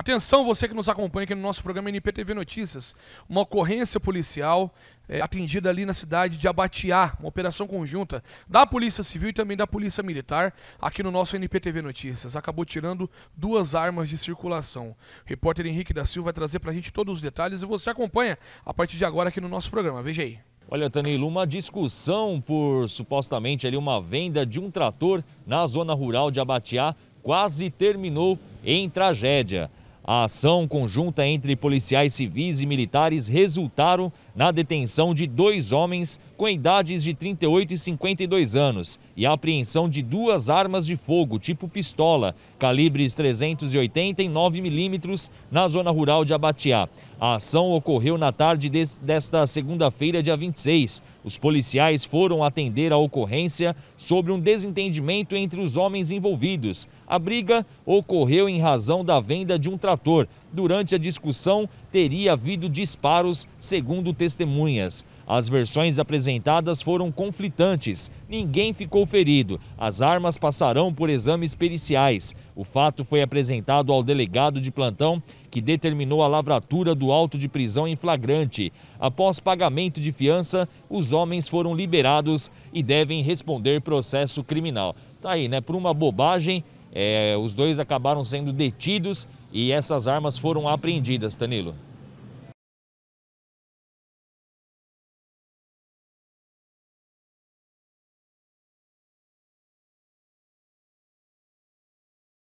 Atenção, você que nos acompanha aqui no nosso programa NPTV Notícias. Uma ocorrência policial é, atendida ali na cidade de Abatiá, uma operação conjunta da Polícia Civil e também da Polícia Militar, aqui no nosso NPTV Notícias. Acabou tirando duas armas de circulação. O repórter Henrique da Silva vai trazer para a gente todos os detalhes e você acompanha a partir de agora aqui no nosso programa. Veja aí. Olha, Tanilo, uma discussão por supostamente ali uma venda de um trator na zona rural de Abatiá quase terminou em tragédia. A ação conjunta entre policiais civis e militares resultaram na detenção de dois homens com idades de 38 e 52 anos e a apreensão de duas armas de fogo tipo pistola, calibres 380 e 9 milímetros, na zona rural de Abatiá. A ação ocorreu na tarde desta segunda-feira, dia 26. Os policiais foram atender a ocorrência sobre um desentendimento entre os homens envolvidos. A briga ocorreu em razão da venda de um trator durante a discussão teria havido disparos, segundo testemunhas. As versões apresentadas foram conflitantes. Ninguém ficou ferido. As armas passarão por exames periciais. O fato foi apresentado ao delegado de plantão, que determinou a lavratura do auto de prisão em flagrante. Após pagamento de fiança, os homens foram liberados e devem responder processo criminal. Tá aí, né? Por uma bobagem, é, os dois acabaram sendo detidos e essas armas foram apreendidas, Danilo.